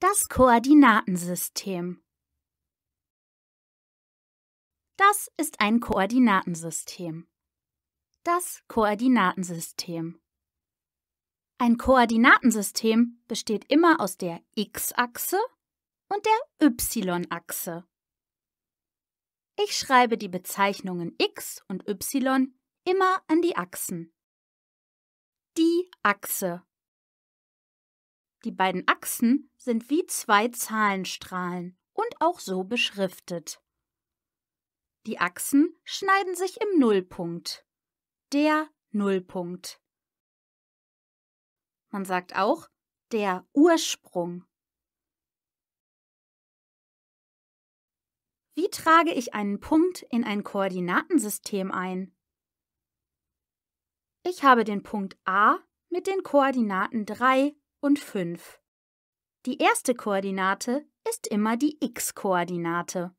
Das Koordinatensystem. Das ist ein Koordinatensystem. Das Koordinatensystem. Ein Koordinatensystem besteht immer aus der x-Achse und der y-Achse. Ich schreibe die Bezeichnungen x und y immer an die Achsen. Die Achse die beiden Achsen sind wie zwei Zahlenstrahlen und auch so beschriftet. Die Achsen schneiden sich im Nullpunkt. Der Nullpunkt. Man sagt auch der Ursprung. Wie trage ich einen Punkt in ein Koordinatensystem ein? Ich habe den Punkt A mit den Koordinaten 3, und 5. Die erste Koordinate ist immer die x-Koordinate.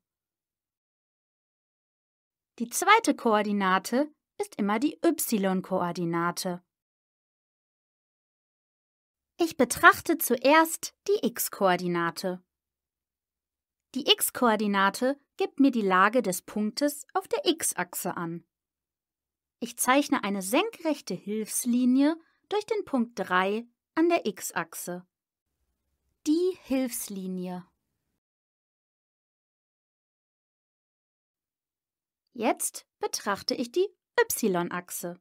Die zweite Koordinate ist immer die y-Koordinate. Ich betrachte zuerst die x-Koordinate. Die x-Koordinate gibt mir die Lage des Punktes auf der x-Achse an. Ich zeichne eine senkrechte Hilfslinie durch den Punkt 3 an der X-Achse. Die Hilfslinie. Jetzt betrachte ich die Y-Achse.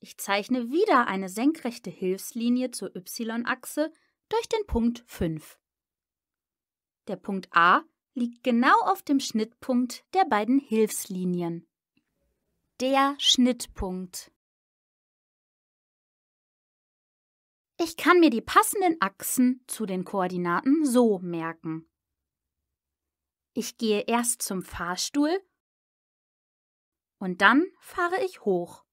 Ich zeichne wieder eine senkrechte Hilfslinie zur Y-Achse durch den Punkt 5. Der Punkt A liegt genau auf dem Schnittpunkt der beiden Hilfslinien. Der Schnittpunkt. Ich kann mir die passenden Achsen zu den Koordinaten so merken. Ich gehe erst zum Fahrstuhl und dann fahre ich hoch.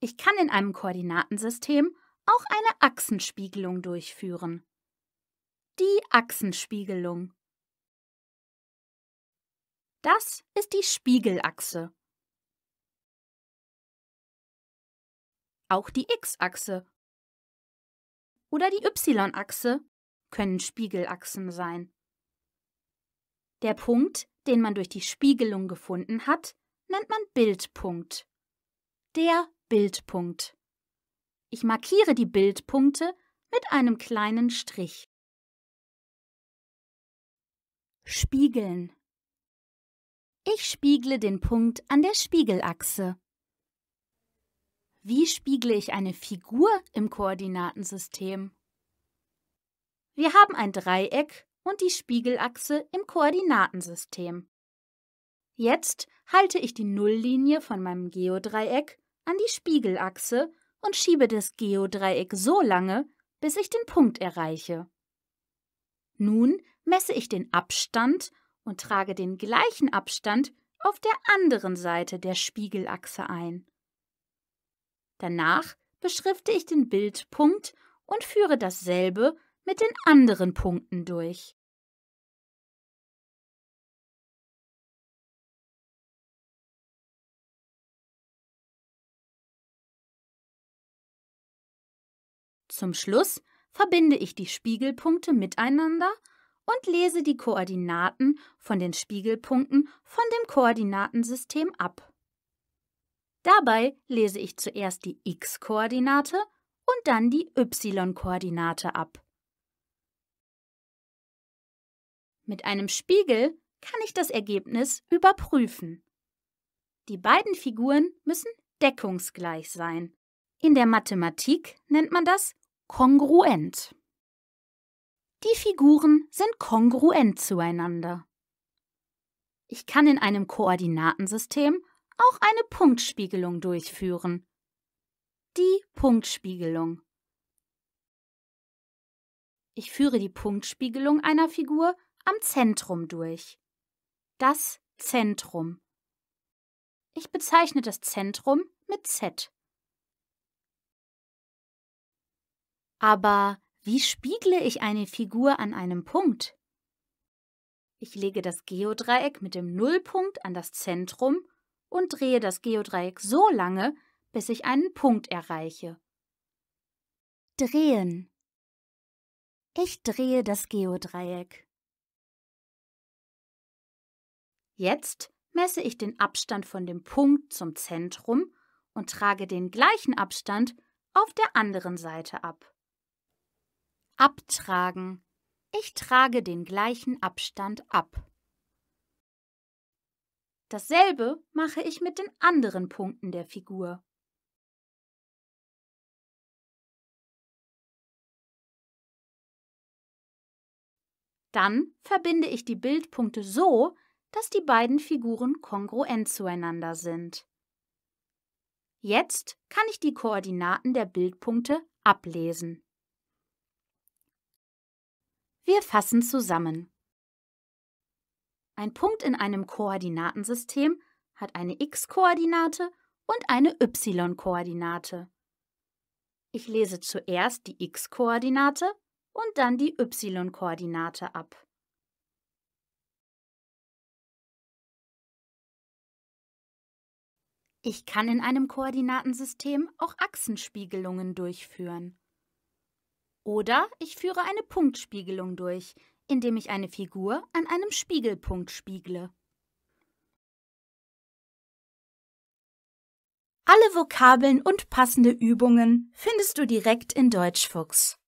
Ich kann in einem Koordinatensystem auch eine Achsenspiegelung durchführen. Die Achsenspiegelung. Das ist die Spiegelachse. Auch die X-Achse oder die Y-Achse können Spiegelachsen sein. Der Punkt, den man durch die Spiegelung gefunden hat, nennt man Bildpunkt. Der Bildpunkt. Ich markiere die Bildpunkte mit einem kleinen Strich. Spiegeln. Ich spiegle den Punkt an der Spiegelachse. Wie spiegle ich eine Figur im Koordinatensystem? Wir haben ein Dreieck und die Spiegelachse im Koordinatensystem. Jetzt halte ich die Nulllinie von meinem Geodreieck an die Spiegelachse und schiebe das Geodreieck so lange, bis ich den Punkt erreiche. Nun messe ich den Abstand und trage den gleichen Abstand auf der anderen Seite der Spiegelachse ein. Danach beschrifte ich den Bildpunkt und führe dasselbe mit den anderen Punkten durch. Zum Schluss verbinde ich die Spiegelpunkte miteinander und lese die Koordinaten von den Spiegelpunkten von dem Koordinatensystem ab. Dabei lese ich zuerst die x-Koordinate und dann die y-Koordinate ab. Mit einem Spiegel kann ich das Ergebnis überprüfen. Die beiden Figuren müssen deckungsgleich sein. In der Mathematik nennt man das kongruent. Die Figuren sind kongruent zueinander. Ich kann in einem Koordinatensystem auch eine Punktspiegelung durchführen. Die Punktspiegelung. Ich führe die Punktspiegelung einer Figur am Zentrum durch. Das Zentrum. Ich bezeichne das Zentrum mit Z. Aber wie spiegle ich eine Figur an einem Punkt? Ich lege das Geodreieck mit dem Nullpunkt an das Zentrum und drehe das Geodreieck so lange, bis ich einen Punkt erreiche. Drehen. Ich drehe das Geodreieck. Jetzt messe ich den Abstand von dem Punkt zum Zentrum und trage den gleichen Abstand auf der anderen Seite ab. Abtragen. Ich trage den gleichen Abstand ab. Dasselbe mache ich mit den anderen Punkten der Figur. Dann verbinde ich die Bildpunkte so, dass die beiden Figuren kongruent zueinander sind. Jetzt kann ich die Koordinaten der Bildpunkte ablesen. Wir fassen zusammen. Ein Punkt in einem Koordinatensystem hat eine x-Koordinate und eine y-Koordinate. Ich lese zuerst die x-Koordinate und dann die y-Koordinate ab. Ich kann in einem Koordinatensystem auch Achsenspiegelungen durchführen. Oder ich führe eine Punktspiegelung durch, indem ich eine Figur an einem Spiegelpunkt spiegle. Alle Vokabeln und passende Übungen findest du direkt in Deutschfuchs.